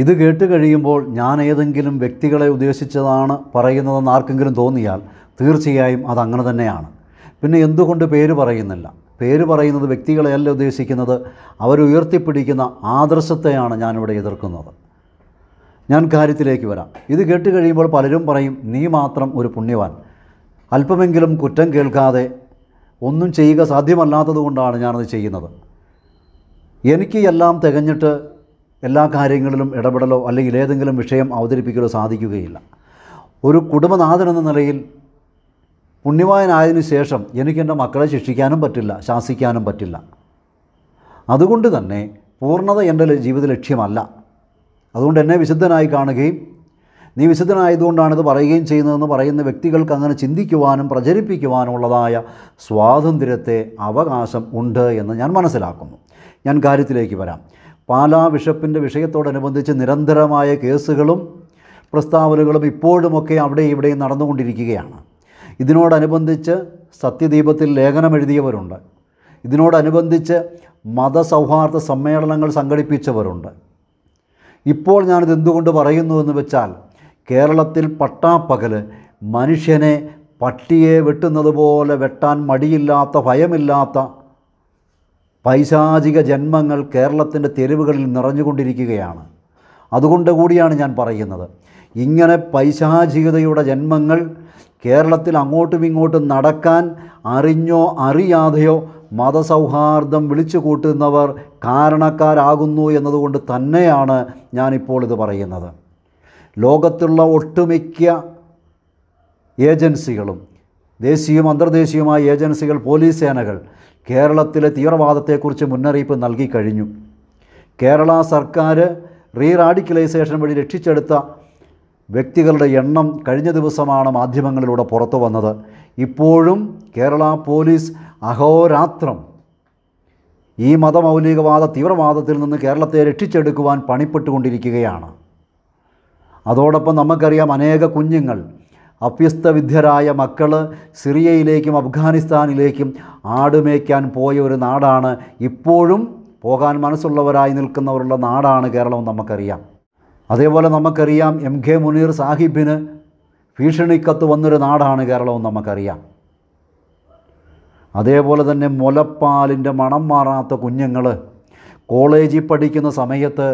ഇത് കേട്ട് കഴിയുമ്പോൾ ഞാൻ ഏതെങ്കിലും വ്യക്തികളെ ഉദ്ദേശിച്ചതാണ് പറയുന്നതെന്ന് ആർക്കെങ്കിലും തോന്നിയാൽ തീർച്ചയായും അതങ്ങനെ തന്നെയാണ് പിന്നെ എന്തുകൊണ്ട് പേര് പറയുന്നില്ല പേര് പറയുന്നത് വ്യക്തികളെയല്ല ഉദ്ദേശിക്കുന്നത് അവരുയർത്തിപ്പിടിക്കുന്ന ആദർശത്തെയാണ് ഞാനിവിടെ എതിർക്കുന്നത് ഞാൻ കാര്യത്തിലേക്ക് വരാം ഇത് കേട്ട് കഴിയുമ്പോൾ പലരും പറയും നീ മാത്രം ഒരു പുണ്യവാൻ അല്പമെങ്കിലും കുറ്റം കേൾക്കാതെ ഒന്നും ചെയ്യുക സാധ്യമല്ലാത്തത് കൊണ്ടാണ് ഞാനത് ചെയ്യുന്നത് എനിക്ക് എല്ലാം തികഞ്ഞിട്ട് എല്ലാ കാര്യങ്ങളിലും ഇടപെടലോ അല്ലെങ്കിൽ ഏതെങ്കിലും വിഷയം അവതരിപ്പിക്കലോ സാധിക്കുകയില്ല ഒരു കുടുംബനാഥനെന്ന നിലയിൽ പുണ്യവാനായതിനു ശേഷം എനിക്കെൻ്റെ മക്കളെ ശിക്ഷിക്കാനും പറ്റില്ല ശാസിക്കാനും പറ്റില്ല അതുകൊണ്ട് തന്നെ പൂർണ്ണത എൻ്റെ ജീവിത ലക്ഷ്യമല്ല അതുകൊണ്ട് എന്നെ വിശുദ്ധനായി കാണുകയും നീ വിശുദ്ധനായതുകൊണ്ടാണിത് ഇത് പറയുകയും ചെയ്യുന്നതെന്ന് പറയുന്ന വ്യക്തികൾക്ക് അങ്ങനെ ചിന്തിക്കുവാനും പ്രചരിപ്പിക്കുവാനുള്ളതായ സ്വാതന്ത്ര്യത്തെ അവകാശം ഉണ്ട് എന്ന് ഞാൻ മനസ്സിലാക്കുന്നു ഞാൻ കാര്യത്തിലേക്ക് വരാം പാലാ ബിഷപ്പിൻ്റെ വിഷയത്തോടനുബന്ധിച്ച് നിരന്തരമായ കേസുകളും പ്രസ്താവനകളും ഇപ്പോഴുമൊക്കെ അവിടെ ഇവിടെയും നടന്നുകൊണ്ടിരിക്കുകയാണ് ഇതിനോടനുബന്ധിച്ച് സത്യദീപത്തിൽ ലേഖനം എഴുതിയവരുണ്ട് ഇതിനോടനുബന്ധിച്ച് മതസൗഹാർദ്ദ സമ്മേളനങ്ങൾ സംഘടിപ്പിച്ചവരുണ്ട് ഇപ്പോൾ ഞാനിത് എന്തുകൊണ്ട് പറയുന്നു എന്ന് വെച്ചാൽ കേരളത്തിൽ പട്ടാപ്പകൽ മനുഷ്യനെ പട്ടിയെ വെട്ടുന്നത് പോലെ വെട്ടാൻ മടിയില്ലാത്ത ഭയമില്ലാത്ത പൈശാചിക ജന്മങ്ങൾ കേരളത്തിൻ്റെ തെരുവുകളിൽ നിറഞ്ഞുകൊണ്ടിരിക്കുകയാണ് അതുകൊണ്ട് കൂടിയാണ് ഞാൻ പറയുന്നത് ഇങ്ങനെ പൈശാചികതയുടെ ജന്മങ്ങൾ കേരളത്തിൽ അങ്ങോട്ടും ഇങ്ങോട്ടും നടക്കാൻ അറിഞ്ഞോ അറിയാതെയോ മതസൗഹാർദ്ദം വിളിച്ചു കൂട്ടുന്നവർ കാരണക്കാരാകുന്നു എന്നതുകൊണ്ട് തന്നെയാണ് ഞാനിപ്പോൾ ഇത് പറയുന്നത് ലോകത്തുള്ള ഒട്ടുമിക്ക ഏജൻസികളും ദേശീയവും അന്തർദേശീയവുമായ ഏജൻസികൾ പോലീസ് സേനകൾ കേരളത്തിലെ തീവ്രവാദത്തെക്കുറിച്ച് മുന്നറിയിപ്പ് നൽകി കഴിഞ്ഞു കേരള സർക്കാർ റീറാഡിക്കലൈസേഷൻ വഴി രക്ഷിച്ചെടുത്ത വ്യക്തികളുടെ എണ്ണം കഴിഞ്ഞ ദിവസമാണ് മാധ്യമങ്ങളിലൂടെ പുറത്തു വന്നത് ഇപ്പോഴും കേരള പോലീസ് അഹോരാത്രം ഈ മതമൗലികവാദ തീവ്രവാദത്തിൽ നിന്ന് കേരളത്തെ രക്ഷിച്ചെടുക്കുവാൻ പണിപ്പെട്ടുകൊണ്ടിരിക്കുകയാണ് അതോടൊപ്പം നമുക്കറിയാം അനേക കുഞ്ഞുങ്ങൾ അഭ്യസ്തവിദ്യരായ മക്കൾ സിറിയയിലേക്കും അഫ്ഗാനിസ്ഥാനിലേക്കും ആടുമേക്കാൻ പോയ ഒരു നാടാണ് ഇപ്പോഴും പോകാൻ മനസ്സുള്ളവരായി നിൽക്കുന്നവരുള്ള നാടാണ് കേരളം നമുക്കറിയാം അതേപോലെ നമുക്കറിയാം എം കെ മുനീർ സാഹിബിന് ഭീഷണിക്കത്ത് വന്നൊരു നാടാണ് കേരളവും നമുക്കറിയാം അതേപോലെ തന്നെ മുലപ്പാലിൻ്റെ മണം മാറാത്ത കുഞ്ഞുങ്ങൾ കോളേജിൽ പഠിക്കുന്ന സമയത്ത്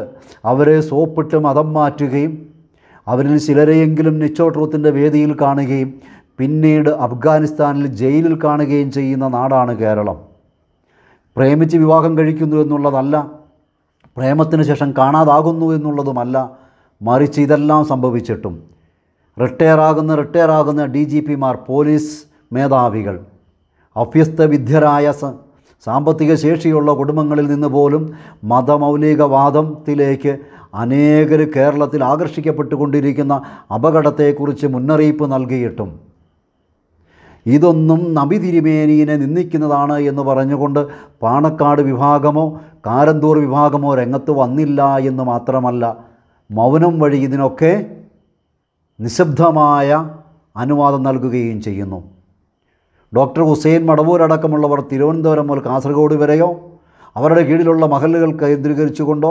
അവരെ സോപ്പിട്ട് മതം മാറ്റുകയും അവരിൽ ചിലരെയെങ്കിലും നിച്ചോട്രൂത്തിൻ്റെ വേദിയിൽ കാണുകയും പിന്നീട് അഫ്ഗാനിസ്ഥാനിൽ ജയിലിൽ കാണുകയും ചെയ്യുന്ന നാടാണ് കേരളം പ്രേമിച്ച് വിവാഹം കഴിക്കുന്നു എന്നുള്ളതല്ല പ്രേമത്തിന് ശേഷം കാണാതാകുന്നു എന്നുള്ളതുമല്ല മറിച്ച് ഇതെല്ലാം സംഭവിച്ചിട്ടും റിട്ടയർ ആകുന്ന റിട്ടയർ ആകുന്ന ഡി ജി പിമാർ പോലീസ് മേധാവികൾ അഭ്യസ്ത വിദ്യരായ സാമ്പത്തിക ശേഷിയുള്ള കുടുംബങ്ങളിൽ നിന്ന് പോലും മതമൗലികവാദത്തിലേക്ക് അനേകർ കേരളത്തിൽ ആകർഷിക്കപ്പെട്ടുകൊണ്ടിരിക്കുന്ന അപകടത്തെക്കുറിച്ച് മുന്നറിയിപ്പ് നൽകിയിട്ടും ഇതൊന്നും നബി തിരുമേനിയെ നിന്ദിക്കുന്നതാണ് എന്ന് പറഞ്ഞുകൊണ്ട് പാണക്കാട് വിഭാഗമോ കാരന്തൂർ വിഭാഗമോ രംഗത്ത് വന്നില്ല എന്ന് മാത്രമല്ല മൗനം വഴി ഇതിനൊക്കെ നിശബ്ദമായ അനുവാദം നൽകുകയും ചെയ്യുന്നു ഡോക്ടർ ഹുസൈൻ മടവൂരടക്കമുള്ളവർ തിരുവനന്തപുരം മുതൽ കാസർഗോഡ് വരെയോ അവരുടെ കീഴിലുള്ള മഹലുകൾ കേന്ദ്രീകരിച്ചുകൊണ്ടോ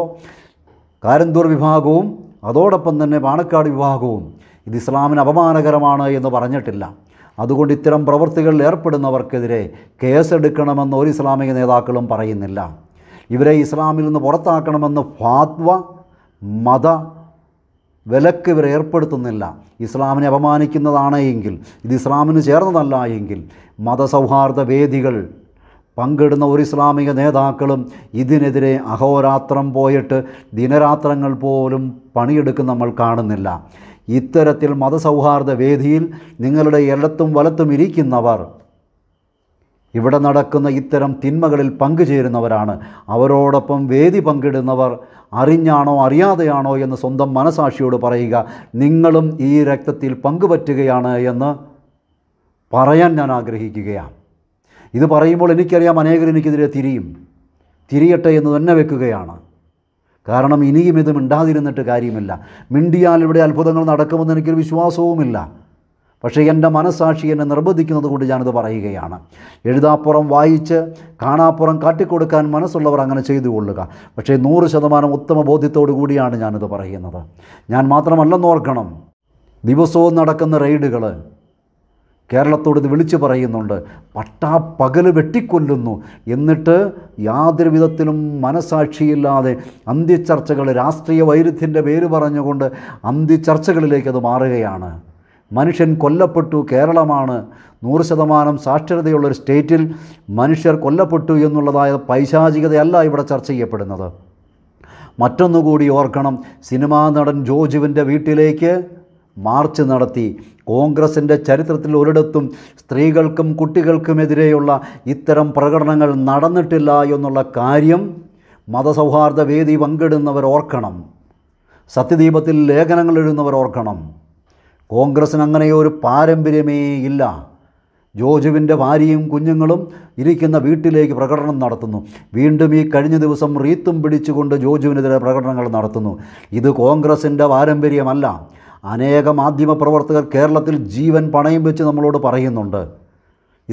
കാരന്തൂർ വിഭാഗവും അതോടൊപ്പം തന്നെ പാണക്കാട് വിഭാഗവും ഇത് ഇസ്ലാമിന് അപമാനകരമാണ് എന്ന് പറഞ്ഞിട്ടില്ല അതുകൊണ്ട് ഇത്തരം പ്രവൃത്തികളിൽ ഏർപ്പെടുന്നവർക്കെതിരെ കേസെടുക്കണമെന്ന് ഒരു ഇസ്ലാമിക നേതാക്കളും പറയുന്നില്ല ഇവരെ ഇസ്ലാമിൽ നിന്ന് പുറത്താക്കണമെന്ന് ഫാത്വ മത വിലക്ക് ഇവരെ ഏർപ്പെടുത്തുന്നില്ല ഇസ്ലാമിനെ അപമാനിക്കുന്നതാണ് എങ്കിൽ ഇത് ഇസ്ലാമിന് ചേർന്നതല്ല എങ്കിൽ മതസൗഹാർദ്ദ വേദികൾ പങ്കിടുന്ന ഒരു ഇസ്ലാമിക നേതാക്കളും ഇതിനെതിരെ അഹോരാത്രം പോയിട്ട് ദിനരാത്രങ്ങൾ പോലും പണിയെടുക്കുന്ന നമ്മൾ കാണുന്നില്ല ഇത്തരത്തിൽ മതസൗഹാർദ്ദ വേദിയിൽ നിങ്ങളുടെ ഇടത്തും വലത്തും ഇരിക്കുന്നവർ ഇവിടെ നടക്കുന്ന ഇത്തരം തിന്മകളിൽ പങ്കുചേരുന്നവരാണ് അവരോടൊപ്പം വേദി പങ്കിടുന്നവർ അറിഞ്ഞാണോ അറിയാതെയാണോ എന്ന് സ്വന്തം മനസാക്ഷിയോട് പറയുക നിങ്ങളും ഈ രക്തത്തിൽ പങ്കുപറ്റുകയാണ് എന്ന് പറയാൻ ഞാൻ ആഗ്രഹിക്കുകയാണ് ഇത് പറയുമ്പോൾ എനിക്കറിയാം അനേകർ എനിക്കെതിരെ തിരിയും തിരിയട്ടെ എന്ന് തന്നെ വെക്കുകയാണ് കാരണം ഇനിയും ഇത് മിണ്ടാതിരുന്നിട്ട് കാര്യമില്ല മിണ്ടിയാൽ ഇവിടെ അത്ഭുതങ്ങൾ നടക്കുമെന്ന് എനിക്കൊരു വിശ്വാസവുമില്ല പക്ഷേ എൻ്റെ മനസാക്ഷി എന്നെ നിർബന്ധിക്കുന്നത് കൊണ്ട് ഞാനിത് പറയുകയാണ് എഴുതാപ്പുറം വായിച്ച് കാണാപ്പുറം കാട്ടിക്കൊടുക്കാൻ മനസ്സുള്ളവർ അങ്ങനെ ചെയ്തു കൊള്ളുക പക്ഷേ നൂറ് ശതമാനം ഉത്തമ ബോധ്യത്തോടു കൂടിയാണ് ഞാനിത് പറയുന്നത് ഞാൻ മാത്രമല്ലെന്നോർക്കണം ദിവസവും നടക്കുന്ന റെയ്ഡുകൾ കേരളത്തോട് ഇത് വിളിച്ചു പറയുന്നുണ്ട് പട്ടാപ്പകൽ വെട്ടിക്കൊല്ലുന്നു എന്നിട്ട് യാതൊരു വിധത്തിലും മനസാക്ഷിയില്ലാതെ അന്ത്യചർച്ചകൾ രാഷ്ട്രീയ വൈരുദ്ധ്യൻ്റെ പേര് പറഞ്ഞുകൊണ്ട് അന്ത്യചർച്ചകളിലേക്ക് അത് മാറുകയാണ് മനുഷ്യൻ കൊല്ലപ്പെട്ടു കേരളമാണ് നൂറ് ശതമാനം സാക്ഷരതയുള്ളൊരു സ്റ്റേറ്റിൽ മനുഷ്യർ കൊല്ലപ്പെട്ടു എന്നുള്ളതായ പൈശാചികതയല്ല ഇവിടെ ചർച്ച ചെയ്യപ്പെടുന്നത് മറ്റൊന്നുകൂടി ഓർക്കണം സിനിമാ നടൻ ജോജുവിൻ്റെ വീട്ടിലേക്ക് മാർച്ച് നടത്തി കോൺഗ്രസിൻ്റെ ചരിത്രത്തിൽ ഒരിടത്തും സ്ത്രീകൾക്കും കുട്ടികൾക്കുമെതിരെയുള്ള ഇത്തരം പ്രകടനങ്ങൾ നടന്നിട്ടില്ല എന്നുള്ള കാര്യം മതസൗഹാർദ്ദ വേദി പങ്കിടുന്നവർ ഓർക്കണം സത്യദീപത്തിൽ ലേഖനങ്ങൾ എഴുതുന്നവർ ഓർക്കണം കോൺഗ്രസിന് അങ്ങനെ ഒരു പാരമ്പര്യമേ ഇല്ല ജോജുവിൻ്റെ ഭാര്യയും കുഞ്ഞുങ്ങളും ഇരിക്കുന്ന വീട്ടിലേക്ക് പ്രകടനം നടത്തുന്നു വീണ്ടും ഈ കഴിഞ്ഞ ദിവസം റീത്തും പിടിച്ചുകൊണ്ട് ജോജുവിനെതിരെ പ്രകടനങ്ങൾ നടത്തുന്നു ഇത് കോൺഗ്രസിൻ്റെ പാരമ്പര്യമല്ല അനേക മാധ്യമ പ്രവർത്തകർ കേരളത്തിൽ ജീവൻ പണയം വെച്ച് നമ്മളോട് പറയുന്നുണ്ട്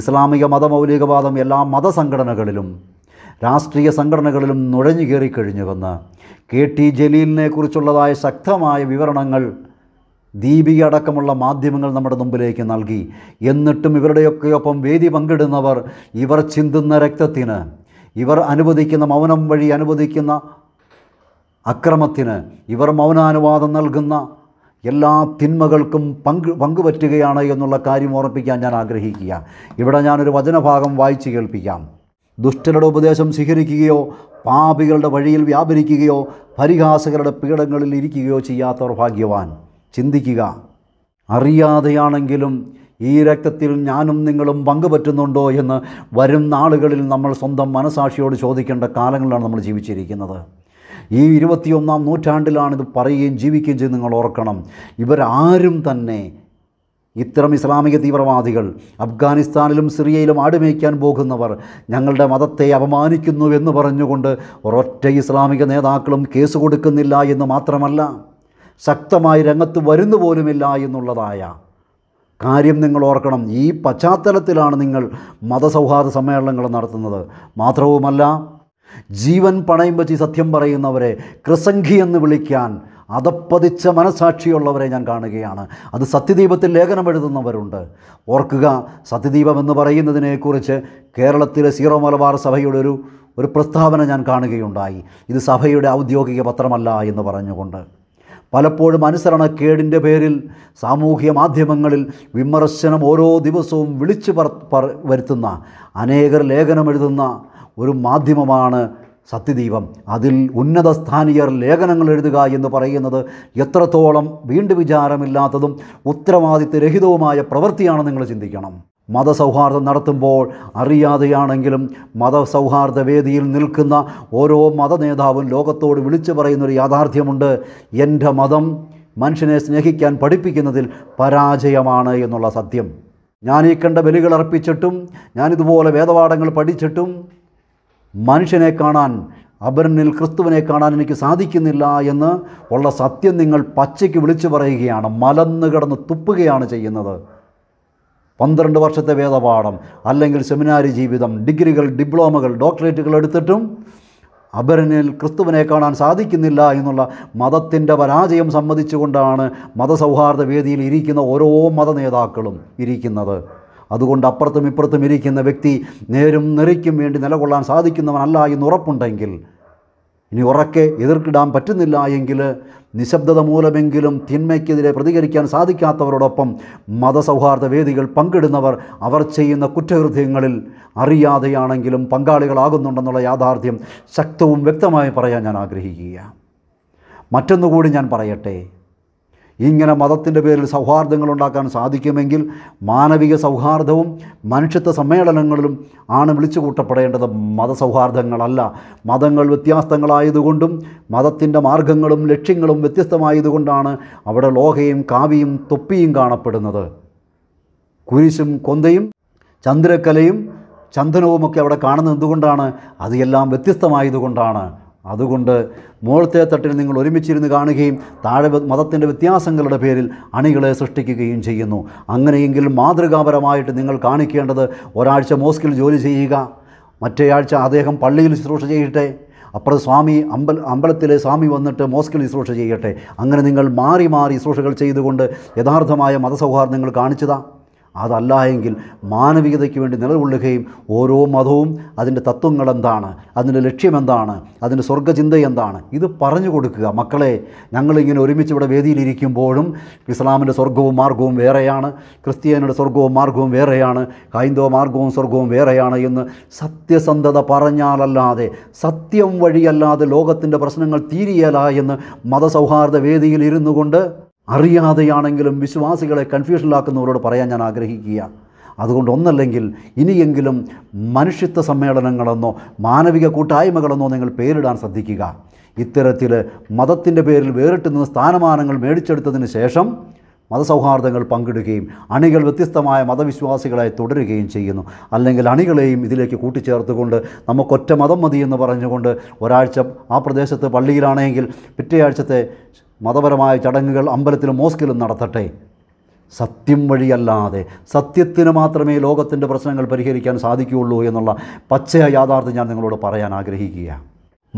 ഇസ്ലാമിക മതമൗലികവാദം എല്ലാ മതസംഘടനകളിലും രാഷ്ട്രീയ സംഘടനകളിലും നുഴഞ്ഞു കയറിക്കഴിഞ്ഞുവെന്ന് കെ ടി ജലീലിനെ കുറിച്ചുള്ളതായ ശക്തമായ വിവരണങ്ങൾ ദീപിക അടക്കമുള്ള മാധ്യമങ്ങൾ നമ്മുടെ മുമ്പിലേക്ക് നൽകി എന്നിട്ടും ഇവരുടെയൊക്കെയൊപ്പം വേദി പങ്കിടുന്നവർ ഇവർ ചിന്തുന്ന രക്തത്തിന് ഇവർ അനുവദിക്കുന്ന മൗനം വഴി അനുവദിക്കുന്ന അക്രമത്തിന് ഇവർ മൗനാനുവാദം നൽകുന്ന എല്ലാ തിന്മകൾക്കും പങ്ക് പങ്കുപറ്റുകയാണ് എന്നുള്ള കാര്യം ഓർമ്മിപ്പിക്കാൻ ഞാൻ ആഗ്രഹിക്കുക ഇവിടെ ഞാനൊരു വചനഭാഗം വായിച്ചു കേൾപ്പിക്കാം ദുഷ്ടരുടെ ഉപദേശം സ്വീകരിക്കുകയോ പാപികളുടെ വഴിയിൽ വ്യാപരിക്കുകയോ പരിഹാസകരുടെ പീഠങ്ങളിൽ ഇരിക്കുകയോ ചെയ്യാത്തവർ ഭാഗ്യവാൻ ചിന്തിക്കുക അറിയാതെയാണെങ്കിലും ഈ രക്തത്തിൽ ഞാനും നിങ്ങളും പങ്കുപറ്റുന്നുണ്ടോ എന്ന് വരും നാളുകളിൽ നമ്മൾ സ്വന്തം മനസാക്ഷിയോട് ചോദിക്കേണ്ട കാലങ്ങളിലാണ് നമ്മൾ ജീവിച്ചിരിക്കുന്നത് ഈ ഇരുപത്തിയൊന്നാം നൂറ്റാണ്ടിലാണിത് പറയുകയും ജീവിക്കുകയും ചെയ്ത് നിങ്ങൾ ഓർക്കണം ഇവരാരും തന്നെ ഇത്തരം ഇസ്ലാമിക തീവ്രവാദികൾ അഫ്ഗാനിസ്ഥാനിലും സിറിയയിലും ആടുമേയ്ക്കാൻ പോകുന്നവർ ഞങ്ങളുടെ മതത്തെ അപമാനിക്കുന്നു എന്ന് പറഞ്ഞുകൊണ്ട് ഒരൊറ്റ ഇസ്ലാമിക നേതാക്കളും കേസ് കൊടുക്കുന്നില്ല എന്ന് മാത്രമല്ല ശക്തമായി രംഗത്ത് വരുന്നു പോലുമില്ല എന്നുള്ളതായ കാര്യം നിങ്ങൾ ഓർക്കണം ഈ പശ്ചാത്തലത്തിലാണ് നിങ്ങൾ മതസൗഹാർദ്ദ സമ്മേളനങ്ങൾ നടത്തുന്നത് മാത്രവുമല്ല ജീവൻ പണയം വെച്ച് സത്യം പറയുന്നവരെ ക്രിസംഖി എന്ന് വിളിക്കാൻ അതപ്പതിച്ച മനസാക്ഷിയുള്ളവരെ ഞാൻ കാണുകയാണ് അത് സത്യദീപത്തിൽ ലേഖനം എഴുതുന്നവരുണ്ട് ഓർക്കുക സത്യദീപം എന്ന് പറയുന്നതിനെക്കുറിച്ച് കേരളത്തിലെ സീറോ മലബാർ സഭയുടെ ഒരു ഒരു പ്രസ്താവന ഞാൻ കാണുകയുണ്ടായി ഇത് സഭയുടെ ഔദ്യോഗിക പത്രമല്ല എന്ന് പറഞ്ഞുകൊണ്ട് പലപ്പോഴും അനുസരണക്കേടിൻ്റെ പേരിൽ സാമൂഹ്യ മാധ്യമങ്ങളിൽ വിമർശനം ഓരോ ദിവസവും വിളിച്ചു വരുത്തുന്ന അനേകർ ലേഖനം എഴുതുന്ന ഒരു മാധ്യമമാണ് സത്യദീപം അതിൽ ഉന്നത സ്ഥാനീയർ ലേഖനങ്ങൾ എഴുതുക എന്ന് പറയുന്നത് എത്രത്തോളം വീണ്ടു വിചാരമില്ലാത്തതും ഉത്തരവാദിത്വരഹിതവുമായ പ്രവൃത്തിയാണ് നിങ്ങൾ ചിന്തിക്കണം മതസൗഹാർദ്ദം നടത്തുമ്പോൾ അറിയാതെയാണെങ്കിലും മതസൗഹാർദ്ദ വേദിയിൽ നിൽക്കുന്ന ഓരോ മതനേതാവും ലോകത്തോട് വിളിച്ചു പറയുന്നൊരു യാഥാർത്ഥ്യമുണ്ട് എൻ്റെ മതം മനുഷ്യനെ സ്നേഹിക്കാൻ പഠിപ്പിക്കുന്നതിൽ പരാജയമാണ് എന്നുള്ള സത്യം ഞാൻ ഈ കണ്ട ബലികൾ അർപ്പിച്ചിട്ടും ഞാനിതുപോലെ വേദപാഠങ്ങൾ പഠിച്ചിട്ടും മനുഷ്യനെ കാണാൻ അപരനിൽ ക്രിസ്തുവിനെ കാണാൻ എനിക്ക് സാധിക്കുന്നില്ല എന്ന് ഉള്ള സത്യം നിങ്ങൾ പച്ചയ്ക്ക് വിളിച്ചു പറയുകയാണ് മലന്ന് കിടന്ന് തുപ്പുകയാണ് ചെയ്യുന്നത് പന്ത്രണ്ട് വർഷത്തെ വേദപാഠം അല്ലെങ്കിൽ സെമിനാരി ജീവിതം ഡിഗ്രികൾ ഡിപ്ലോമകൾ ഡോക്ടറേറ്റുകൾ എടുത്തിട്ടും അപരനിൽ ക്രിസ്തുവിനെ കാണാൻ സാധിക്കുന്നില്ല എന്നുള്ള മതത്തിൻ്റെ പരാജയം സമ്മതിച്ചുകൊണ്ടാണ് മതസൗഹാർദ്ദ വേദിയിൽ ഇരിക്കുന്ന ഓരോ മതനേതാക്കളും ഇരിക്കുന്നത് അതുകൊണ്ട് അപ്പുറത്തും ഇപ്പുറത്തും ഇരിക്കുന്ന വ്യക്തി നേരും നെറിക്കും വേണ്ടി നിലകൊള്ളാൻ സാധിക്കുന്നവനല്ല എന്ന് ഉറപ്പുണ്ടെങ്കിൽ ഇനി ഉറക്കെ എതിർക്കിടാൻ പറ്റുന്നില്ല എങ്കിൽ നിശബ്ദത മൂലമെങ്കിലും തിന്മയ്ക്കെതിരെ പ്രതികരിക്കാൻ സാധിക്കാത്തവരോടൊപ്പം മതസൗഹാർദ്ദ വേദികൾ പങ്കിടുന്നവർ അവർ ചെയ്യുന്ന കുറ്റകൃത്യങ്ങളിൽ അറിയാതെയാണെങ്കിലും പങ്കാളികളാകുന്നുണ്ടെന്നുള്ള യാഥാർത്ഥ്യം ശക്തവും വ്യക്തമായി പറയാൻ ഞാൻ ആഗ്രഹിക്കുക മറ്റൊന്നുകൂടി ഞാൻ പറയട്ടെ ഇങ്ങനെ മതത്തിൻ്റെ പേരിൽ സൗഹാർദ്ദങ്ങൾ ഉണ്ടാക്കാൻ സാധിക്കുമെങ്കിൽ മാനവിക സൗഹാർദ്ദവും മനുഷ്യത്വ സമ്മേളനങ്ങളിലും ആണ് വിളിച്ചു കൂട്ടപ്പെടേണ്ടത് മതസൗഹാർദ്ദങ്ങളല്ല മതങ്ങൾ വ്യത്യാസങ്ങളായതുകൊണ്ടും മതത്തിൻ്റെ മാർഗങ്ങളും ലക്ഷ്യങ്ങളും വ്യത്യസ്തമായതുകൊണ്ടാണ് അവിടെ ലോഹയും കാവിയും തൊപ്പിയും കാണപ്പെടുന്നത് കുരിശും കൊന്തയും ചന്ദ്രക്കലയും ചന്ദനവുമൊക്കെ അവിടെ കാണുന്നത് എന്തുകൊണ്ടാണ് അത് എല്ലാം വ്യത്യസ്തമായതുകൊണ്ടാണ് അതുകൊണ്ട് മുകളത്തെ തട്ടിൽ നിങ്ങൾ ഒരുമിച്ചിരുന്ന് കാണുകയും താഴെ മതത്തിൻ്റെ വ്യത്യാസങ്ങളുടെ പേരിൽ അണികളെ സൃഷ്ടിക്കുകയും ചെയ്യുന്നു അങ്ങനെയെങ്കിൽ മാതൃകാപരമായിട്ട് നിങ്ങൾ കാണിക്കേണ്ടത് ഒരാഴ്ച മോസ്കിൽ ജോലി ചെയ്യുക മറ്റേ ആഴ്ച അദ്ദേഹം പള്ളിയിൽ ശുശ്രൂഷ ചെയ്യട്ടെ അപ്പുറം സ്വാമി അമ്പൽ അമ്പലത്തിലെ സ്വാമി വന്നിട്ട് മോസ്കിൽ ശുശ്രൂഷ ചെയ്യട്ടെ അങ്ങനെ നിങ്ങൾ മാറി മാറി ശുശ്രൂഷകൾ ചെയ്തുകൊണ്ട് യഥാർത്ഥമായ മതസൗഹാർദ്ദങ്ങൾ കാണിച്ചതാണ് അതല്ല എങ്കിൽ മാനവികതയ്ക്ക് വേണ്ടി നിലകൊള്ളുകയും ഓരോ മതവും അതിൻ്റെ എന്താണ് അതിൻ്റെ ലക്ഷ്യമെന്താണ് അതിൻ്റെ സ്വർഗചിന്ത എന്താണ് ഇത് പറഞ്ഞു കൊടുക്കുക മക്കളെ ഞങ്ങളിങ്ങനെ ഒരുമിച്ച് ഇവിടെ വേദിയിലിരിക്കുമ്പോഴും ഇസ്ലാമിൻ്റെ സ്വർഗവും മാർഗവും വേറെയാണ് ക്രിസ്ത്യാനിയുടെ സ്വർഗവും മാർഗവും വേറെയാണ് ഹൈന്ദവ മാർഗവും സ്വർഗവും വേറെയാണ് എന്ന് സത്യസന്ധത പറഞ്ഞാലല്ലാതെ സത്യം വഴിയല്ലാതെ ലോകത്തിൻ്റെ പ്രശ്നങ്ങൾ തീരിയല എന്ന് മതസൗഹാർദ്ദ വേദിയിൽ ഇരുന്നു കൊണ്ട് അറിയാതെയാണെങ്കിലും വിശ്വാസികളെ കൺഫ്യൂഷനിലാക്കുന്നവരോട് പറയാൻ ഞാൻ ആഗ്രഹിക്കുക അതുകൊണ്ട് ഒന്നല്ലെങ്കിൽ ഇനിയെങ്കിലും മനുഷ്യത്വ സമ്മേളനങ്ങളെന്നോ മാനവിക കൂട്ടായ്മകളെന്നോ നിങ്ങൾ പേരിടാൻ ശ്രദ്ധിക്കുക ഇത്തരത്തിൽ മതത്തിൻ്റെ പേരിൽ വേറിട്ട് നിന്ന് സ്ഥാനമാനങ്ങൾ മേടിച്ചെടുത്തതിന് ശേഷം മതസൗഹാർദ്ദങ്ങൾ പങ്കിടുകയും അണികൾ വ്യത്യസ്തമായ മതവിശ്വാസികളായി തുടരുകയും ചെയ്യുന്നു അല്ലെങ്കിൽ അണികളെയും ഇതിലേക്ക് കൂട്ടിച്ചേർത്തുകൊണ്ട് നമുക്കൊറ്റ മതം മതി എന്ന് പറഞ്ഞുകൊണ്ട് ഒരാഴ്ച ആ പ്രദേശത്ത് പള്ളിയിലാണെങ്കിൽ പിറ്റേ ആഴ്ചത്തെ മതപരമായ ചടങ്ങുകൾ അമ്പലത്തിലും മോസ്കിലും നടത്തട്ടെ സത്യം വഴിയല്ലാതെ സത്യത്തിന് മാത്രമേ ലോകത്തിൻ്റെ പ്രശ്നങ്ങൾ പരിഹരിക്കാൻ സാധിക്കുകയുള്ളൂ എന്നുള്ള പച്ചയ യാഥാർത്ഥ്യം ഞാൻ നിങ്ങളോട് പറയാൻ ആഗ്രഹിക്കുകയാണ്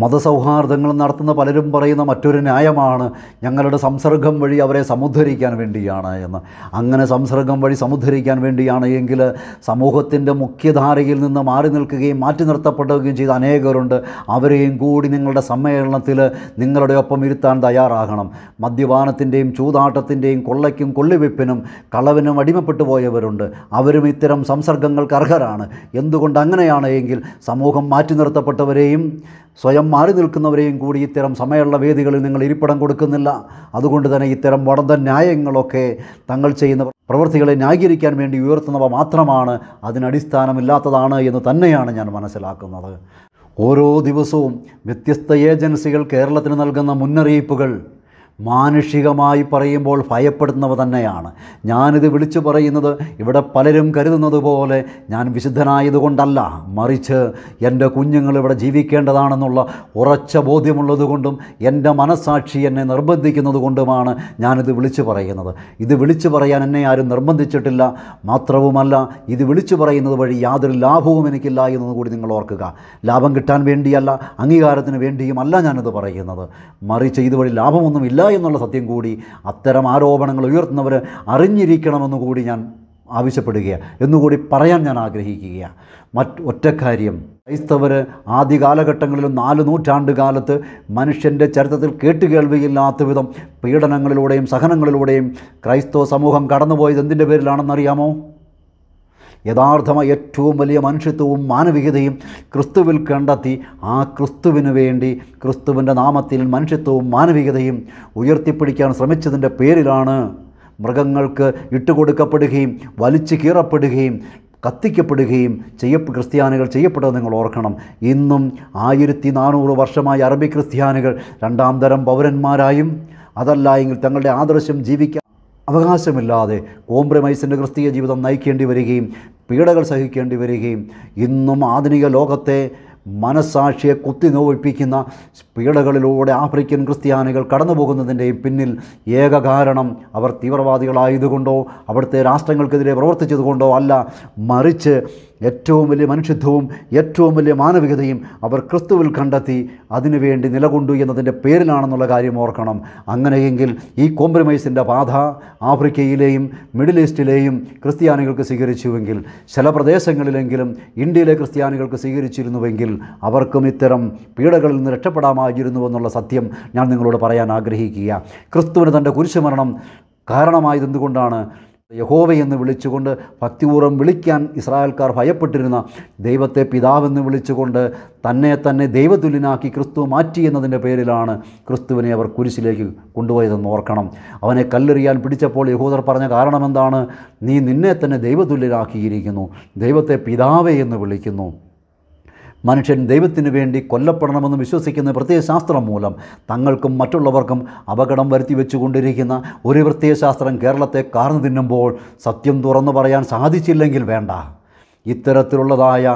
മതസൗഹാർദ്ദങ്ങൾ നടത്തുന്ന പലരും പറയുന്ന മറ്റൊരു ന്യായമാണ് ഞങ്ങളുടെ സംസർഗം വഴി അവരെ സമുദ്ധരിക്കാൻ വേണ്ടിയാണ് എന്ന് അങ്ങനെ സംസർഗം വഴി സമുദ്ധരിക്കാൻ വേണ്ടിയാണ് എങ്കിൽ സമൂഹത്തിൻ്റെ മുഖ്യധാരയിൽ നിന്ന് മാറി നിൽക്കുകയും മാറ്റി നിർത്തപ്പെടുകയും ചെയ്ത അനേകരുണ്ട് അവരെയും കൂടി നിങ്ങളുടെ സമ്മേളനത്തിൽ നിങ്ങളുടെ ഒപ്പം ഇരുത്താൻ തയ്യാറാകണം മദ്യപാനത്തിൻ്റെയും ചൂതാട്ടത്തിൻ്റെയും കൊള്ളയ്ക്കും കൊള്ളിവെപ്പിനും കളവിനും അടിമപ്പെട്ടു പോയവരുണ്ട് അവരും ഇത്തരം സംസർഗങ്ങൾക്ക് അർഹരാണ് എന്തുകൊണ്ട് അങ്ങനെയാണ് എങ്കിൽ സമൂഹം മാറ്റി നിർത്തപ്പെട്ടവരെയും സ്വയം ഇത്തരം മാറി നിൽക്കുന്നവരെയും കൂടി ഇത്തരം സമയമുള്ള വേദികളിൽ നിങ്ങൾ ഇരിപ്പിടം കൊടുക്കുന്നില്ല അതുകൊണ്ട് തന്നെ ഇത്തരം വടന്ത ന്യായങ്ങളൊക്കെ തങ്ങൾ ചെയ്യുന്ന പ്രവൃത്തികളെ ന്യായീകരിക്കാൻ വേണ്ടി ഉയർത്തുന്നവ മാത്രമാണ് അതിനടിസ്ഥാനമില്ലാത്തതാണ് എന്ന് തന്നെയാണ് ഞാൻ മനസ്സിലാക്കുന്നത് ഓരോ ദിവസവും വ്യത്യസ്ത ഏജൻസികൾ കേരളത്തിന് നൽകുന്ന മുന്നറിയിപ്പുകൾ മാനുഷികമായി പറയുമ്പോൾ ഭയപ്പെടുന്നവ തന്നെയാണ് ഞാനിത് വിളിച്ചു പറയുന്നത് ഇവിടെ പലരും കരുതുന്നത് പോലെ ഞാൻ വിശുദ്ധനായതുകൊണ്ടല്ല മറിച്ച് എൻ്റെ കുഞ്ഞുങ്ങൾ ഇവിടെ ജീവിക്കേണ്ടതാണെന്നുള്ള ഉറച്ച ബോധ്യമുള്ളതുകൊണ്ടും എൻ്റെ മനസ്സാക്ഷി എന്നെ നിർബന്ധിക്കുന്നത് കൊണ്ടുമാണ് ഞാനിത് വിളിച്ചു പറയുന്നത് ഇത് വിളിച്ചു പറയാൻ എന്നെ ആരും നിർബന്ധിച്ചിട്ടില്ല മാത്രവുമല്ല ഇത് വിളിച്ചു പറയുന്നത് വഴി യാതൊരു ലാഭവും എനിക്കില്ല കൂടി നിങ്ങൾ ഓർക്കുക ലാഭം കിട്ടാൻ വേണ്ടിയല്ല അംഗീകാരത്തിന് വേണ്ടിയുമല്ല ഞാനിത് പറയുന്നത് മറിച്ച് ഇതുവഴി ലാഭമൊന്നുമില്ല എന്നുള്ള സത്യം കൂടി അത്തരം ആരോപണങ്ങൾ ഉയർത്തുന്നവർ അറിഞ്ഞിരിക്കണമെന്ന് കൂടി ഞാൻ ആവശ്യപ്പെടുക എന്നുകൂടി പറയാൻ ഞാൻ ആഗ്രഹിക്കുകയാണ് മറ്റ് ഒറ്റക്കാര്യം ക്രൈസ്തവർ ആദ്യ കാലഘട്ടങ്ങളിലും നാല് കാലത്ത് മനുഷ്യൻ്റെ ചരിത്രത്തിൽ കേട്ടുകേൾവിയില്ലാത്ത വിധം പീഡനങ്ങളിലൂടെയും സഹനങ്ങളിലൂടെയും ക്രൈസ്തവ സമൂഹം കടന്നുപോയത് എന്തിൻ്റെ പേരിലാണെന്നറിയാമോ യഥാർത്ഥമായ ഏറ്റവും വലിയ മനുഷ്യത്വവും മാനവികതയും ക്രിസ്തുവിൽ കണ്ടെത്തി ആ ക്രിസ്തുവിന് വേണ്ടി ക്രിസ്തുവിൻ്റെ നാമത്തിൽ മനുഷ്യത്വവും മാനവികതയും ഉയർത്തിപ്പിടിക്കാൻ ശ്രമിച്ചതിൻ്റെ പേരിലാണ് മൃഗങ്ങൾക്ക് ഇട്ടുകൊടുക്കപ്പെടുകയും വലിച്ചു കീറപ്പെടുകയും കത്തിക്കപ്പെടുകയും ചെയ്യ ക്രിസ്ത്യാനികൾ ചെയ്യപ്പെട്ടത് നിങ്ങൾ ഓർക്കണം ഇന്നും ആയിരത്തി നാനൂറ് വർഷമായി അറബി ക്രിസ്ത്യാനികൾ രണ്ടാം തരം പൗരന്മാരായും അതല്ല എങ്കിൽ തങ്ങളുടെ ആദർശം ജീവിക്കാൻ അവകാശമില്ലാതെ കോംപ്രമൈസിൻ്റെ ക്രിസ്തീയ ജീവിതം നയിക്കേണ്ടി വരികയും പീഡകൾ സഹിക്കേണ്ടി വരികയും ഇന്നും ആധുനിക ലോകത്തെ മനസാക്ഷിയെ കുത്തി നോവിപ്പിക്കുന്ന പീഡകളിലൂടെ ആഫ്രിക്കൻ ക്രിസ്ത്യാനികൾ കടന്നു പോകുന്നതിൻ്റെയും പിന്നിൽ ഏക കാരണം അവർ തീവ്രവാദികളായതുകൊണ്ടോ അവിടുത്തെ രാഷ്ട്രങ്ങൾക്കെതിരെ പ്രവർത്തിച്ചതുകൊണ്ടോ അല്ല മറിച്ച് ഏറ്റവും വലിയ മനുഷ്യത്വവും ഏറ്റവും വലിയ മാനവികതയും അവർ ക്രിസ്തുവിൽ കണ്ടെത്തി അതിനുവേണ്ടി നിലകൊണ്ടു എന്നതിൻ്റെ പേരിലാണെന്നുള്ള കാര്യം ഓർക്കണം അങ്ങനെയെങ്കിൽ ഈ കോംപ്രമൈസിൻ്റെ ബാധ ആഫ്രിക്കയിലെയും മിഡിൽ ഈസ്റ്റിലെയും ക്രിസ്ത്യാനികൾക്ക് സ്വീകരിച്ചുവെങ്കിൽ ചില പ്രദേശങ്ങളിലെങ്കിലും ഇന്ത്യയിലെ ക്രിസ്ത്യാനികൾക്ക് സ്വീകരിച്ചിരുന്നുവെങ്കിൽ അവർക്കും ഇത്തരം പീഡകളിൽ നിന്ന് രക്ഷപ്പെടാമായിരുന്നു എന്നുള്ള സത്യം ഞാൻ നിങ്ങളോട് പറയാൻ ആഗ്രഹിക്കുക ക്രിസ്തുവിന് തൻ്റെ കുരിശുമരണം കാരണമായതെന്തുകൊണ്ടാണ് യഹോവയെന്ന് വിളിച്ചുകൊണ്ട് ഭക്തിപൂർവ്വം വിളിക്കാൻ ഇസ്രായേൽക്കാർ ഭയപ്പെട്ടിരുന്ന ദൈവത്തെ പിതാവെന്ന് വിളിച്ചുകൊണ്ട് തന്നെ തന്നെ ദൈവതുല്യനാക്കി ക്രിസ്തു മാറ്റി എന്നതിൻ്റെ പേരിലാണ് ക്രിസ്തുവിനെ അവർ കുരിശിലേക്ക് കൊണ്ടുപോയതെന്ന് ഓർക്കണം അവനെ കല്ലെറിയാൻ പിടിച്ചപ്പോൾ യഹൂദർ പറഞ്ഞ കാരണമെന്താണ് നീ നിന്നെ തന്നെ ദൈവതുല്യനാക്കിയിരിക്കുന്നു ദൈവത്തെ പിതാവേ എന്ന് വിളിക്കുന്നു മനുഷ്യൻ ദൈവത്തിനു വേണ്ടി കൊല്ലപ്പെടണമെന്ന് വിശ്വസിക്കുന്ന പ്രത്യയശാസ്ത്രം മൂലം തങ്ങൾക്കും മറ്റുള്ളവർക്കും അപകടം വരുത്തി വെച്ചുകൊണ്ടിരിക്കുന്ന ഒരു പ്രത്യയശാസ്ത്രം കേരളത്തെ കാർന്നു തിന്നുമ്പോൾ സത്യം തുറന്നു പറയാൻ സാധിച്ചില്ലെങ്കിൽ വേണ്ട ഇത്തരത്തിലുള്ളതായ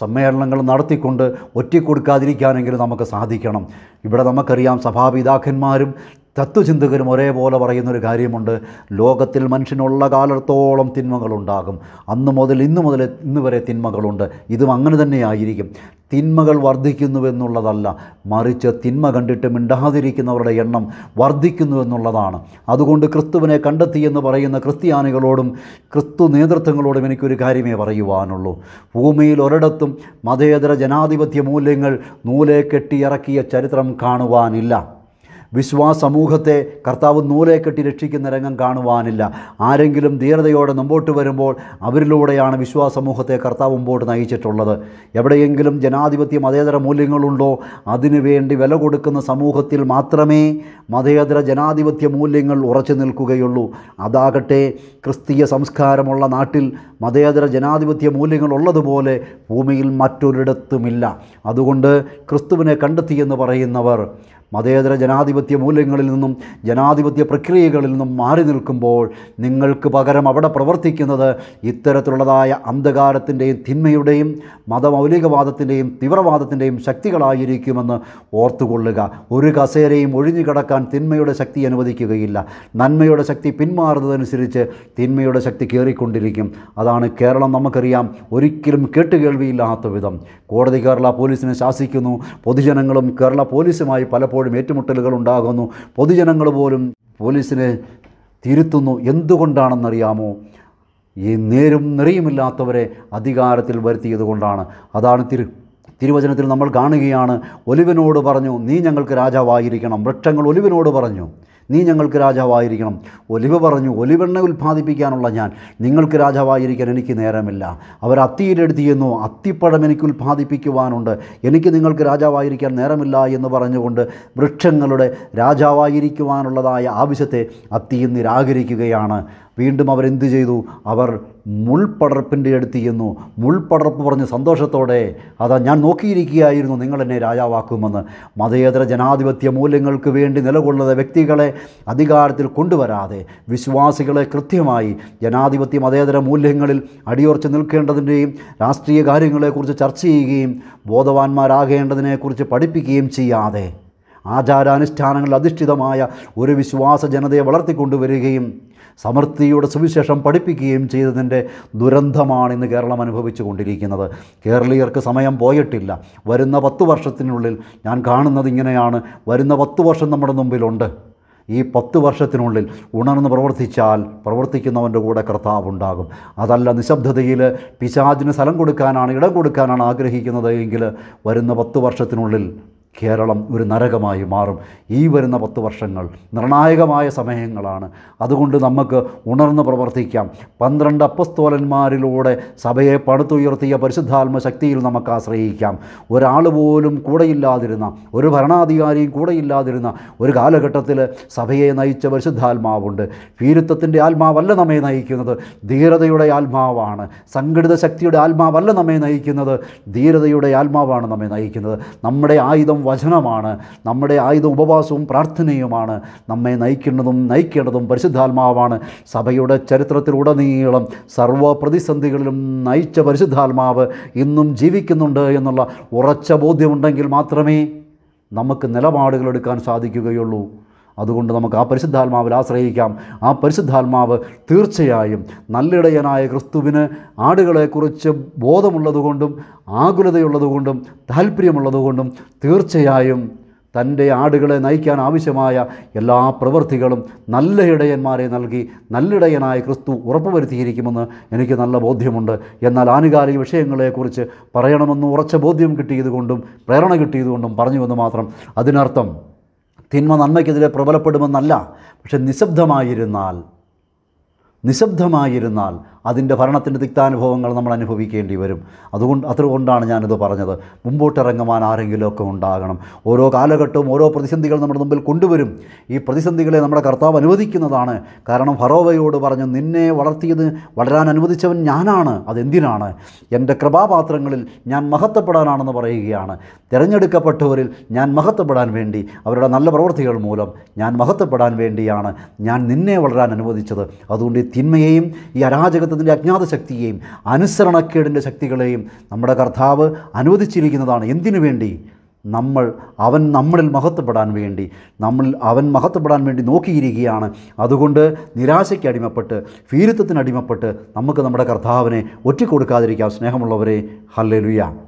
സമ്മേളനങ്ങൾ നടത്തിക്കൊണ്ട് ഒറ്റിക്കൊടുക്കാതിരിക്കാനെങ്കിലും നമുക്ക് സാധിക്കണം ഇവിടെ നമുക്കറിയാം സഭാപിതാക്കന്മാരും തത്വചിന്തകരും ഒരേപോലെ പറയുന്നൊരു കാര്യമുണ്ട് ലോകത്തിൽ മനുഷ്യനുള്ള കാലത്തോളം തിന്മകളുണ്ടാകും അന്ന് മുതൽ ഇന്ന് മുതൽ ഇന്ന് വരെ തിന്മകളുണ്ട് ഇതും അങ്ങനെ തന്നെയായിരിക്കും തിന്മകൾ വർദ്ധിക്കുന്നുവെന്നുള്ളതല്ല മറിച്ച് തിന്മ കണ്ടിട്ട് മിണ്ടാതിരിക്കുന്നവരുടെ എണ്ണം വർദ്ധിക്കുന്നു എന്നുള്ളതാണ് അതുകൊണ്ട് ക്രിസ്തുവിനെ കണ്ടെത്തിയെന്ന് പറയുന്ന ക്രിസ്ത്യാനികളോടും ക്രിസ്തു നേതൃത്വങ്ങളോടും എനിക്കൊരു കാര്യമേ പറയുവാനുള്ളൂ ഭൂമിയിൽ ഒരിടത്തും മതേതര ജനാധിപത്യ മൂല്യങ്ങൾ നൂലെ കെട്ടിയിറക്കിയ ചരിത്രം കാണുവാനില്ല വിശ്വാസ സമൂഹത്തെ കർത്താവ് നൂലേ കെട്ടി രക്ഷിക്കുന്ന രംഗം കാണുവാനില്ല ആരെങ്കിലും ധീരതയോടെ മുമ്പോട്ട് വരുമ്പോൾ അവരിലൂടെയാണ് വിശ്വാസ സമൂഹത്തെ കർത്താവ് മുമ്പോട്ട് നയിച്ചിട്ടുള്ളത് എവിടെയെങ്കിലും ജനാധിപത്യ മതേതര മൂല്യങ്ങളുണ്ടോ അതിനുവേണ്ടി വില കൊടുക്കുന്ന സമൂഹത്തിൽ മാത്രമേ മതേതര ജനാധിപത്യ മൂല്യങ്ങൾ ഉറച്ചു നിൽക്കുകയുള്ളൂ അതാകട്ടെ ക്രിസ്തീയ സംസ്കാരമുള്ള നാട്ടിൽ മതേതര ജനാധിപത്യ മൂല്യങ്ങൾ ഉള്ളതുപോലെ ഭൂമിയിൽ മറ്റൊരിടത്തുമില്ല അതുകൊണ്ട് ക്രിസ്തുവിനെ കണ്ടെത്തിയെന്ന് പറയുന്നവർ മതേതര ജനാധിപത്യ മൂല്യങ്ങളിൽ നിന്നും ജനാധിപത്യ പ്രക്രിയകളിൽ നിന്നും മാറി നിൽക്കുമ്പോൾ നിങ്ങൾക്ക് പകരം അവിടെ പ്രവർത്തിക്കുന്നത് ഇത്തരത്തിലുള്ളതായ അന്ധകാരത്തിൻ്റെയും തിന്മയുടെയും മതമൗലികവാദത്തിൻ്റെയും തീവ്രവാദത്തിൻ്റെയും ശക്തികളായിരിക്കുമെന്ന് ഓർത്തുകൊള്ളുക ഒരു കസേരയും ഒഴിഞ്ഞു കിടക്കാൻ തിന്മയുടെ ശക്തി അനുവദിക്കുകയില്ല നന്മയുടെ ശക്തി പിന്മാറുന്നതനുസരിച്ച് തിന്മയുടെ ശക്തി കയറിക്കൊണ്ടിരിക്കും അതാണ് കേരളം നമുക്കറിയാം ഒരിക്കലും കേട്ടുകേൾവിയില്ലാത്ത വിധം കോടതി കേരള പോലീസിനെ ശാസിക്കുന്നു പൊതുജനങ്ങളും കേരള പോലീസുമായി പലപ്പോഴും പലപ്പോഴും ഏറ്റുമുട്ടലുകൾ ഉണ്ടാകുന്നു പൊതുജനങ്ങൾ പോലും പോലീസിനെ തിരുത്തുന്നു എന്തുകൊണ്ടാണെന്നറിയാമോ ഈ നേരും നിറയുമില്ലാത്തവരെ അധികാരത്തിൽ വരുത്തിയത് കൊണ്ടാണ് അതാണ് തിരു തിരുവചനത്തിൽ നമ്മൾ കാണുകയാണ് ഒലിവിനോട് പറഞ്ഞു നീ ഞങ്ങൾക്ക് രാജാവായിരിക്കണം വൃക്ഷങ്ങൾ ഒലിവിനോട് പറഞ്ഞു നീ ഞങ്ങൾക്ക് രാജാവായിരിക്കണം ഒലിവ് പറഞ്ഞു ഒലിവെണ്ണ ഉൽപ്പാദിപ്പിക്കാനുള്ള ഞാൻ നിങ്ങൾക്ക് രാജാവായിരിക്കാൻ എനിക്ക് നേരമില്ല അവർ അത്തിയിലെടുത്തിയെന്നു അത്തിപ്പഴം എനിക്ക് ഉൽപ്പാദിപ്പിക്കുവാനുണ്ട് എനിക്ക് നിങ്ങൾക്ക് രാജാവായിരിക്കാൻ നേരമില്ല എന്ന് പറഞ്ഞുകൊണ്ട് വൃക്ഷങ്ങളുടെ രാജാവായിരിക്കുവാനുള്ളതായ ആവശ്യത്തെ അത്തി നിരാകരിക്കുകയാണ് വീണ്ടും അവരെന്ത് ചെയ്തു അവർ മുൾപടർപ്പിൻ്റെ അടുത്ത് ചെന്നു മുൾപടർപ്പ് പറഞ്ഞ് സന്തോഷത്തോടെ അതാ ഞാൻ നോക്കിയിരിക്കുകയായിരുന്നു നിങ്ങൾ എന്നെ രാജാവാക്കുമെന്ന് മതേതര ജനാധിപത്യ മൂല്യങ്ങൾക്ക് വേണ്ടി നിലകൊള്ളുന്ന വ്യക്തികളെ അധികാരത്തിൽ കൊണ്ടുവരാതെ വിശ്വാസികളെ കൃത്യമായി ജനാധിപത്യ മതേതര മൂല്യങ്ങളിൽ അടിയുറച്ച് നിൽക്കേണ്ടതിൻ്റെയും രാഷ്ട്രീയ കാര്യങ്ങളെക്കുറിച്ച് ചർച്ച ചെയ്യുകയും ബോധവാന്മാരാകേണ്ടതിനെക്കുറിച്ച് പഠിപ്പിക്കുകയും ചെയ്യാതെ ആചാരാനുഷ്ഠാനങ്ങളിൽ അധിഷ്ഠിതമായ ഒരു വിശ്വാസ ജനതയെ വളർത്തിക്കൊണ്ടുവരികയും സമൃദ്ധിയുടെ സുവിശേഷം പഠിപ്പിക്കുകയും ചെയ്തതിൻ്റെ ദുരന്തമാണ് ഇന്ന് കേരളം അനുഭവിച്ചു കൊണ്ടിരിക്കുന്നത് കേരളീയർക്ക് സമയം പോയിട്ടില്ല വരുന്ന പത്ത് വർഷത്തിനുള്ളിൽ ഞാൻ കാണുന്നത് ഇങ്ങനെയാണ് വരുന്ന പത്ത് വർഷം നമ്മുടെ മുമ്പിലുണ്ട് ഈ പത്ത് വർഷത്തിനുള്ളിൽ ഉണർന്ന് പ്രവർത്തിച്ചാൽ പ്രവർത്തിക്കുന്നവൻ്റെ കൂടെ കർത്താവ് ഉണ്ടാകും അതല്ല നിശബ്ദതയിൽ പിശാചിന് സ്ഥലം കൊടുക്കാനാണ് ഇടം കൊടുക്കാനാണ് ആഗ്രഹിക്കുന്നത് എങ്കിൽ വരുന്ന പത്ത് വർഷത്തിനുള്ളിൽ കേരളം ഒരു നരകമായി മാറും ഈ വരുന്ന പത്ത് വർഷങ്ങൾ നിർണായകമായ സമയങ്ങളാണ് അതുകൊണ്ട് നമുക്ക് ഉണർന്ന് പ്രവർത്തിക്കാം പന്ത്രണ്ട് അപ്പസ്തോലന്മാരിലൂടെ സഭയെ പടുത്തുയർത്തിയ പരിശുദ്ധാത്മ ശക്തിയിൽ നമുക്ക് ആശ്രയിക്കാം ഒരാൾ പോലും കൂടെയില്ലാതിരുന്ന ഒരു ഭരണാധികാരിയും കൂടെയില്ലാതിരുന്ന ഒരു കാലഘട്ടത്തിൽ സഭയെ നയിച്ച പരിശുദ്ധാത്മാവുണ്ട് ഭീരുത്വത്തിൻ്റെ ആത്മാവല്ല നമ്മെ നയിക്കുന്നത് ധീരതയുടെ ആത്മാവാണ് സംഘടിത ശക്തിയുടെ ആത്മാവല്ല നമ്മെ നയിക്കുന്നത് ധീരതയുടെ ആത്മാവാണ് നമ്മെ നയിക്കുന്നത് നമ്മുടെ ആയുധം വചനമാണ് നമ്മുടെ ആയുധ ഉപവാസവും പ്രാർത്ഥനയുമാണ് നമ്മെ നയിക്കുന്നതും നയിക്കേണ്ടതും പരിശുദ്ധാത്മാവാണ് സഭയുടെ ചരിത്രത്തിലുടനീളം സർവ്വ പ്രതിസന്ധികളിലും നയിച്ച പരിശുദ്ധാത്മാവ് ഇന്നും ജീവിക്കുന്നുണ്ട് എന്നുള്ള ഉറച്ച ബോധ്യമുണ്ടെങ്കിൽ മാത്രമേ നമുക്ക് നിലപാടുകൾ എടുക്കാൻ സാധിക്കുകയുള്ളൂ അതുകൊണ്ട് നമുക്ക് ആ പരിശുദ്ധാത്മാവിൽ ആശ്രയിക്കാം ആ പരിശുദ്ധാത്മാവ് തീർച്ചയായും നല്ലിടയനായ ക്രിസ്തുവിന് ആടുകളെക്കുറിച്ച് ബോധമുള്ളതുകൊണ്ടും ആകുലതയുള്ളതുകൊണ്ടും താല്പര്യമുള്ളതുകൊണ്ടും തീർച്ചയായും തൻ്റെ ആടുകളെ നയിക്കാൻ ആവശ്യമായ എല്ലാ പ്രവൃത്തികളും നല്ല ഇടയന്മാരെ നൽകി നല്ലിടയനായ ക്രിസ്തു ഉറപ്പുവരുത്തിയിരിക്കുമെന്ന് എനിക്ക് നല്ല ബോധ്യമുണ്ട് എന്നാൽ ആനുകാലിക വിഷയങ്ങളെക്കുറിച്ച് പറയണമെന്ന് ഉറച്ച ബോധ്യം കിട്ടിയതുകൊണ്ടും പ്രേരണ കിട്ടിയതുകൊണ്ടും പറഞ്ഞുവെന്ന് മാത്രം അതിനർത്ഥം തിന്മ നന്മയ്ക്കെതിരെ പ്രബലപ്പെടുമെന്നല്ല പക്ഷെ നിശബ്ദമായിരുന്നാൽ നിശബ്ദമായിരുന്നാൽ അതിൻ്റെ ഭരണത്തിൻ്റെ തിക്താനുഭവങ്ങൾ നമ്മൾ അനുഭവിക്കേണ്ടി വരും അതുകൊണ്ട് അതുകൊണ്ടാണ് ഞാനിത് പറഞ്ഞത് മുമ്പോട്ടിറങ്ങുവാൻ ആരെങ്കിലുമൊക്കെ ഉണ്ടാകണം ഓരോ കാലഘട്ടവും ഓരോ പ്രതിസന്ധികൾ നമ്മുടെ മുമ്പിൽ കൊണ്ടുവരും ഈ പ്രതിസന്ധികളെ നമ്മുടെ കർത്താവ് അനുവദിക്കുന്നതാണ് കാരണം ഫറോവയോട് പറഞ്ഞു നിന്നെ വളർത്തിയത് വളരാൻ അനുവദിച്ചവൻ ഞാനാണ് അതെന്തിനാണ് എൻ്റെ കൃപാപാത്രങ്ങളിൽ ഞാൻ മഹത്വപ്പെടാനാണെന്ന് പറയുകയാണ് തിരഞ്ഞെടുക്കപ്പെട്ടവരിൽ ഞാൻ മഹത്വപ്പെടാൻ വേണ്ടി അവരുടെ നല്ല പ്രവൃത്തികൾ മൂലം ഞാൻ മഹത്വപ്പെടാൻ വേണ്ടിയാണ് ഞാൻ നിന്നെ വളരാൻ അനുവദിച്ചത് അതുകൊണ്ട് ഈ തിന്മയെയും ഈ അരാജകത്തെ യഥാർത്ഥത്തിൽ അജ്ഞാത ശക്തിയെയും അനുസരണക്കേടിൻ്റെ ശക്തികളെയും നമ്മുടെ കർത്താവ് അനുവദിച്ചിരിക്കുന്നതാണ് എന്തിനു വേണ്ടി നമ്മൾ അവൻ നമ്മളിൽ മഹത്വപ്പെടാൻ വേണ്ടി നമ്മൾ അവൻ മഹത്വപ്പെടാൻ വേണ്ടി നോക്കിയിരിക്കുകയാണ് അതുകൊണ്ട് നിരാശയ്ക്ക് അടിമപ്പെട്ട് ഭീരുത്വത്തിന് അടിമപ്പെട്ട് നമുക്ക് നമ്മുടെ കർത്താവിനെ ഒറ്റിക്കൊടുക്കാതിരിക്കാം സ്നേഹമുള്ളവരെ ഹല്ലലുയാണ്